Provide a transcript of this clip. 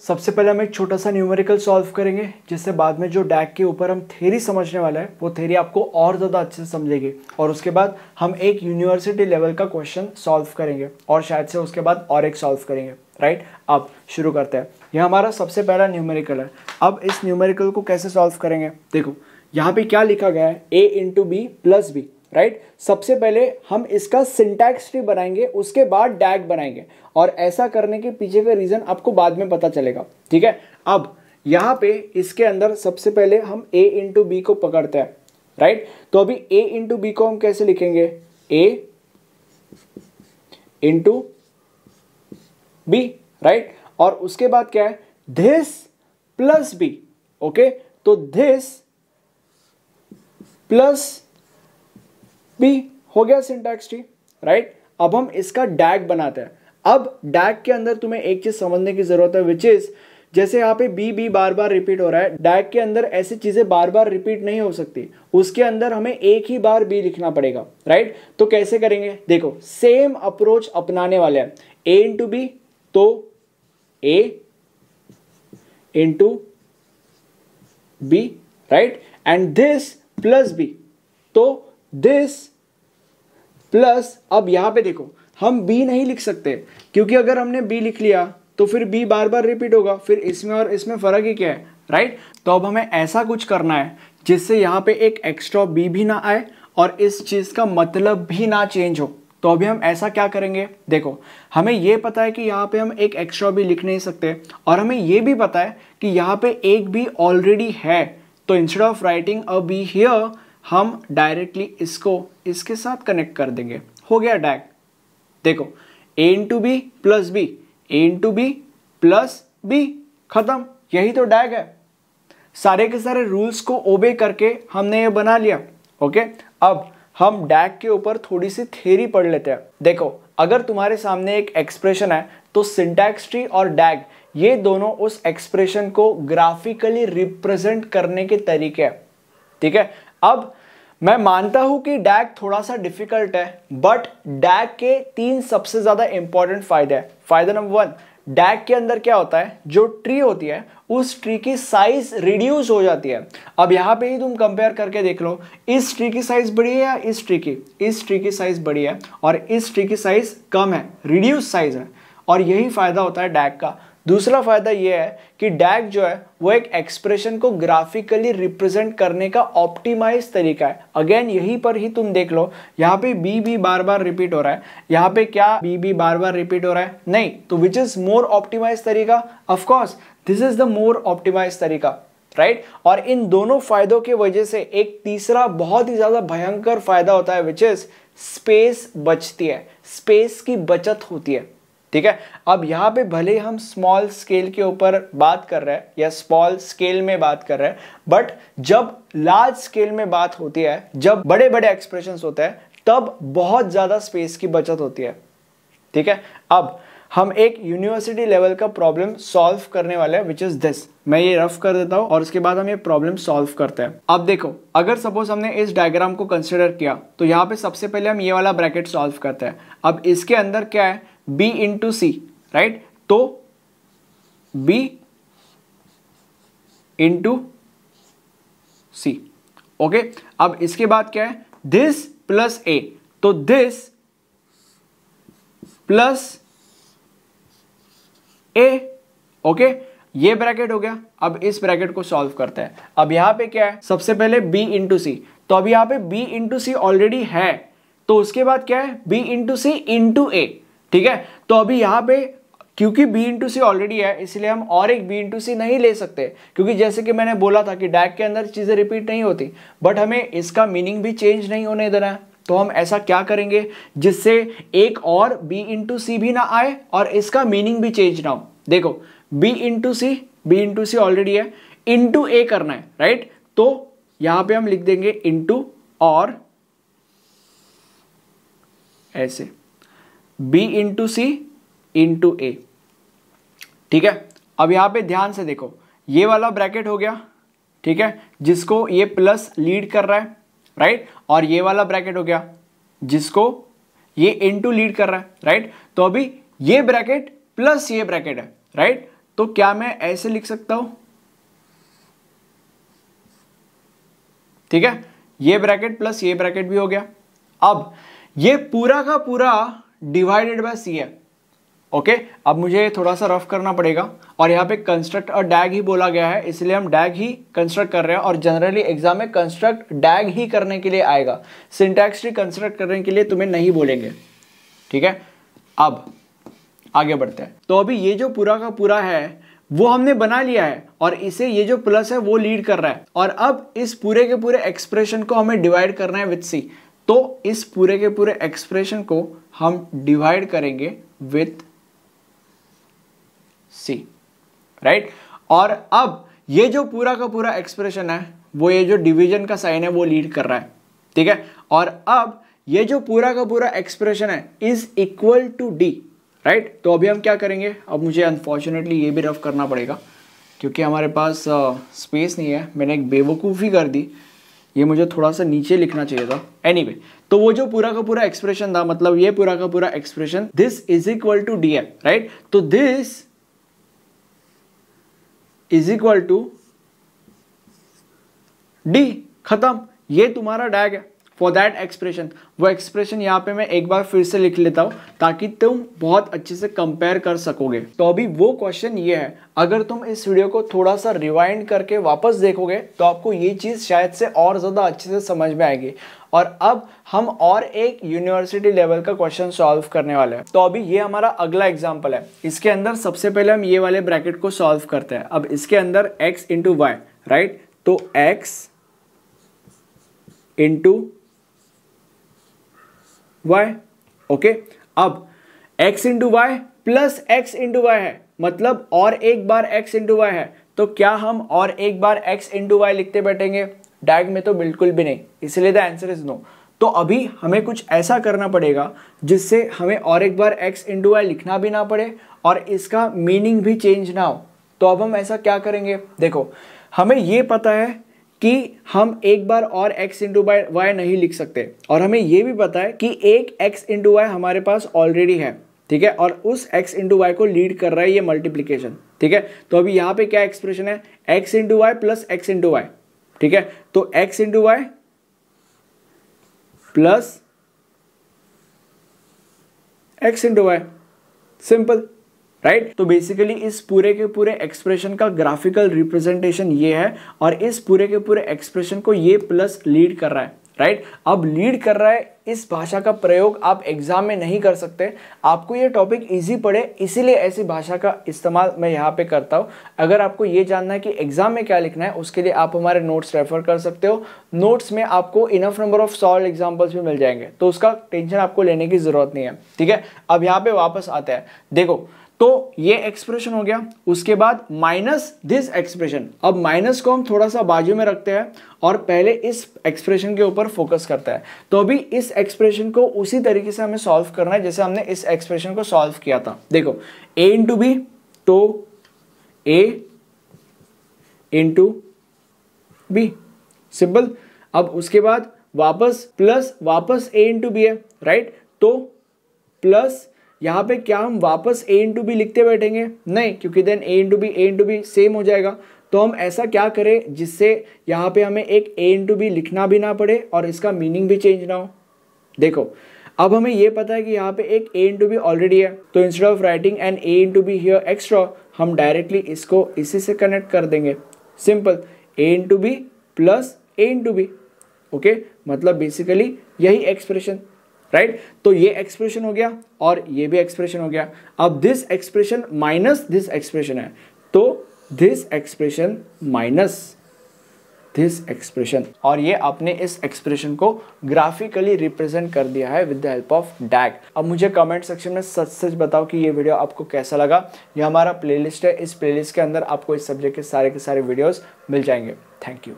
सबसे पहले हम एक छोटा सा न्यूमेरिकल सॉल्व करेंगे जिससे बाद में जो डैक के ऊपर हम थेरी समझने वाले हैं वो थेरी आपको और ज़्यादा अच्छे से समझेगी और उसके बाद हम एक यूनिवर्सिटी लेवल का क्वेश्चन सॉल्व करेंगे और शायद से उसके बाद और एक सॉल्व करेंगे राइट अब शुरू करते हैं यह हमारा सबसे पहला न्यूमेरिकल है अब इस न्यूमेरिकल को कैसे सॉल्व करेंगे देखो यहाँ पे क्या लिखा गया है A into B plus B right right? सबसे पहले हम इसका सिंटैक्स ट्री बनाएंगे उसके बाद डैग बनाएंगे और ऐसा करने के पीछे का रीज़न आपको बाद में पता चलेगा ठीक है अब यहां पे इसके अंदर सबसे पहले हम ए इंटू बी को पकड़ते हैं राइट right? तो अभी ए इंटू बी को हम कैसे लिखेंगे ए इंटू बी राइट और उसके बाद क्या है धिस प्लस बी ओके तो धिस प्लस बी हो गया सिंटैक्स टी राइट अब हम इसका डैग बनाते हैं अब डैग के अंदर तुम्हें एक चीज समझने की जरूरत है विच इज जैसे यहाँ पे बी बी बार बार रिपीट हो रहा है डैग के अंदर ऐसी चीजें बार बार रिपीट नहीं हो सकती उसके अंदर हमें एक ही बार बी लिखना पड़ेगा राइट तो कैसे करेंगे देखो सेम अप्रोच अपनाने वाले हैं ए इंटू बी तो A into B right and this plus B तो दिस प्लस अब यहाँ पे देखो हम बी नहीं लिख सकते क्योंकि अगर हमने बी लिख लिया तो फिर बी बार बार रिपीट होगा फिर इसमें और इसमें फर्क ही क्या है राइट तो अब हमें ऐसा कुछ करना है जिससे यहाँ पे एक एक्स्ट्रा बी भी ना आए और इस चीज़ का मतलब भी ना चेंज हो तो अभी हम ऐसा क्या करेंगे देखो हमें यह पता है कि यहाँ पे हम एक एक्स्ट्रा भी लिख नहीं सकते और हमें यह भी पता है कि यहाँ पे एक भी ऑलरेडी है तो instead of writing a B here हम डायरेक्टली इसको इसके साथ कनेक्ट कर देंगे हो गया डैग देखो A into B plus B A into B plus B खत्म यही तो डैग है सारे के सारे रूल्स को ओबे करके हमने ये बना लिया ओके अब हम डैग के ऊपर थोड़ी सी थेरी पढ़ लेते हैं देखो अगर तुम्हारे सामने एक एक्सप्रेशन है तो सिंटैक्स ट्री और डैग ये दोनों उस एक्सप्रेशन को ग्राफिकली रिप्रेजेंट करने के तरीके हैं ठीक है अब मैं मानता हूं कि डैक थोड़ा सा डिफिकल्ट है बट डैक के तीन सबसे ज़्यादा इंपॉर्टेंट फायदे हैं फायदा नंबर वन डैक के अंदर क्या होता है जो ट्री होती है उस ट्री की साइज रिड्यूस हो जाती है अब यहां पे ही तुम कंपेयर करके देख लो इस ट्री की साइज बड़ी है या इस ट्री की इस ट्री की साइज बड़ी है और इस ट्री की साइज कम है रिड्यूस साइज है और यही फायदा होता है डैक का दूसरा फायदा यह है कि डैग जो है वो एक एक्सप्रेशन को ग्राफिकली रिप्रेजेंट करने का ऑप्टिमाइज तरीका है अगेन यहीं पर ही तुम देख लो यहाँ पे बी बी बार बार रिपीट हो रहा है यहाँ पे क्या बी बी बार बार रिपीट हो रहा है नहीं तो विच इज मोर ऑप्टिमाइज तरीका of course this is the more optimise तरीका राइट right? और इन दोनों फायदों की वजह से एक तीसरा बहुत ही ज्यादा भयंकर फायदा होता है विच इज स्पेस बचती है स्पेस की बचत होती है ठीक है अब यहाँ पे भले हम स्मॉल स्केल के ऊपर बात कर रहे हैं या स्मॉल स्केल में बात कर रहे हैं बट जब लार्ज स्केल में बात होती है जब बड़े बड़े एक्सप्रेशन होते हैं तब बहुत ज़्यादा स्पेस की बचत होती है ठीक है अब हम एक यूनिवर्सिटी लेवल का प्रॉब्लम सॉल्व करने वाले हैं विच इज दिस मैं ये रफ कर देता हूँ और उसके बाद हम ये प्रॉब्लम सॉल्व करते हैं अब देखो अगर सपोज हमने इस डायग्राम को कंसिडर किया तो यहाँ पे सबसे पहले हम ये वाला ब्रैकेट सॉल्व करते हैं अब इसके अंदर क्या है बी इंटू सी राइट तो बी इंटू सी ओके अब इसके बाद क्या है दिस प्लस ए तो दिस प्लस a ओके ये ब्रैकेट हो गया अब इस ब्रैकेट को सॉल्व करते हैं अब यहां पे क्या है सबसे पहले b इंटू सी तो अब यहां पे b इंटू सी ऑलरेडी है तो उसके बाद क्या है b into C into A ठीक है तो अभी यहां पे क्योंकि बी इंटू सी ऑलरेडी है इसलिए हम और एक बी इंटू सी नहीं ले सकते क्योंकि जैसे कि मैंने बोला था कि डैग के अंदर चीज़ें रिपीट नहीं होती बट हमें इसका मीनिंग भी चेंज नहीं होने देना है तो हम ऐसा क्या करेंगे जिससे एक और बी इंटू सी भी ना आए और इसका मीनिंग भी चेंज ना हो देखो B into C B into C already है इंटू ए करना है राइट तो यहां पे हम लिख देंगे इंटू और ऐसे B into C into A ठीक है अब यहां पे ध्यान से देखो ये वाला ब्रैकेट हो गया ठीक है जिसको ये प्लस लीड कर रहा है राइट और ये वाला ब्रैकेट हो गया जिसको ये इंटू लीड कर रहा है राइट तो अभी ये ब्रैकेट प्लस ये ब्रैकेट है राइट तो क्या मैं ऐसे लिख सकता हूं ठीक है ये ब्रैकेट प्लस ये ब्रैकेट भी हो गया अब ये पूरा का पूरा डिवाइडेड बाय सी ओके अब मुझे थोड़ा सा रफ करना पड़ेगा और यहाँ पे कंस्ट्रक्ट और डैग ही बोला गया है इसलिए हम डैग ही कंस्ट्रक्ट कर रहे हैं और जनरली एग्जाम में कंस्ट्रक्ट डैग ही करने के लिए आएगा सिंटैक्स ही कंस्ट्रक्ट करने के लिए तुम्हें नहीं बोलेंगे ठीक है अब आगे बढ़ते हैं तो अभी ये जो पूरा का पूरा है वो हमने बना लिया है और इसे ये जो प्लस है वो लीड कर रहा है और अब इस पूरे के पूरे एक्सप्रेशन को हमें डिवाइड करना है विथ सी तो इस पूरे के पूरे एक्सप्रेशन को हम डिवाइड करेंगे विथ सी राइट और अब ये जो पूरा का पूरा एक्सप्रेशन है वो ये जो डिवीजन का साइन है वो लीड कर रहा है ठीक है और अब ये जो पूरा का पूरा एक्सप्रेशन है is equal to D right तो अभी हम क्या करेंगे अब मुझे अनफॉर्चुनेटली ये भी रफ करना पड़ेगा क्योंकि हमारे पास स्पेस uh, नहीं है मैंने एक बेवकूफ़ी कर दी ये मुझे थोड़ा सा नीचे लिखना चाहिए था एनी anyway, तो वो जो पूरा का पूरा एक्सप्रेशन था मतलब ये पूरा का पूरा expression this is equal to D M right तो this is equal to D खत्म ये तुम्हारा डैग है फॉर दैट एक्सप्रेशन वो एक्सप्रेशन यहाँ पे मैं एक बार फिर से लिख लेता हूँ ताकि तुम बहुत अच्छे से कंपेयर कर सकोगे तो अभी वो क्वेश्चन ये है अगर तुम इस वीडियो को थोड़ा सा रिवाइंड करके वापस देखोगे तो आपको ये चीज़ शायद से और ज़्यादा अच्छे से समझ में आएगी और अब हम और एक यूनिवर्सिटी लेवल का क्वेश्चन सॉल्व करने वाले हैं तो अभी ये हमारा अगला एग्जाम्पल है इसके अंदर सबसे पहले हम ये वाले ब्रैकेट को सॉल्व करते हैं अब इसके अंदर एक्स इंटू वाई राइट तो एक्स इंटू वाई ओके अब X into Y plus X into Y है मतलब और एक बार एक्स इंटू वाई है तो क्या हम और एक बार एक्स इंटू वाई लिखते बैठेंगे डायग में तो बिल्कुल भी नहीं इसलिए द आंसर इज नो तो अभी हमें कुछ ऐसा करना पड़ेगा जिससे हमें और एक बार x इंटू वाई लिखना भी ना पड़े और इसका मीनिंग भी चेंज ना हो तो अब हम ऐसा क्या करेंगे देखो हमें ये पता है कि हम एक बार और x इंटू बाई वाई नहीं लिख सकते और हमें यह भी पता है कि एक x इंटू वाई हमारे पास ऑलरेडी है ठीक है और उस x इंटू वाई को लीड कर रहा है ये मल्टीप्लीकेशन ठीक है तो अभी यहां पे क्या एक्सप्रेशन है x into Y plus X into Y ठीक है तो x into Y plus X into Y simple right right? तो बेसिकली इस पूरे के पूरे एक्सप्रेशन का ग्राफिकल रिप्रेजेंटेशन ये है और इस पूरे के पूरे एक्सप्रेशन को ये प्लस लीड कर रहा है राइट right? अब लीड कर रहा है इस भाषा का प्रयोग आप एग्जाम में नहीं कर सकते आपको ये टॉपिक इजी पड़े इसीलिए ऐसी भाषा का इस्तेमाल मैं यहाँ पे करता हूँ अगर आपको ये जानना है कि एग्जाम में क्या लिखना है उसके लिए आप हमारे नोट्स रेफर कर सकते हो नोट्स में आपको enough number of solve examples भी मिल जाएंगे तो उसका टेंशन आपको लेने की ज़रूरत नहीं है ठीक है अब यहाँ पे वापस आते हैं देखो तो ये एक्सप्रेशन हो गया उसके बाद माइनस दिस एक्सप्रेशन अब माइनस को हम थोड़ा सा बाजू में रखते हैं और पहले इस एक्सप्रेशन के ऊपर फोकस करता है तो अभी इस एक्सप्रेशन को उसी तरीके से हमें सॉल्व करना है जैसे हमने इस एक्सप्रेशन को सॉल्व किया था देखो ए इंटू बी तो ए इंटू बी सिंपल अब उसके बाद वापस प्लस वापस ए इंटू बी है राइट तो प्लस यहाँ पे क्या हम वापस ए टू बी लिखते बैठेंगे नहीं क्योंकि then A to B A to B same हो जाएगा तो हम ऐसा क्या करें जिससे यहाँ पे हमें एक ए टू बी लिखना भी ना पड़े और इसका मीनिंग भी चेंज ना हो देखो अब हमें ये पता है कि यहाँ पे एक ए टू बी ऑलरेडी है तो instead of writing an A to B here extra हम डायरेक्टली इसको इसी से कनेक्ट कर देंगे simple A to B plus A to B okay मतलब बेसिकली यही एक्सप्रेशन राइट तो ये एक्सप्रेशन हो गया और ये भी एक्सप्रेशन हो गया अब this expression minus this expression है तो this expression minus this expression और ये आपने इस एक्सप्रेशन को ग्राफिकली रिप्रेजेंट कर दिया है with the help of DAG अब मुझे कमेंट सेक्शन में सच सच बताओ कि ये वीडियो आपको कैसा लगा ये हमारा प्लेलिस्ट है इस प्लेलिस्ट के अंदर आपको इस सब्जेक्ट के सारे के सारे वीडियोस मिल जाएंगे थैंक यू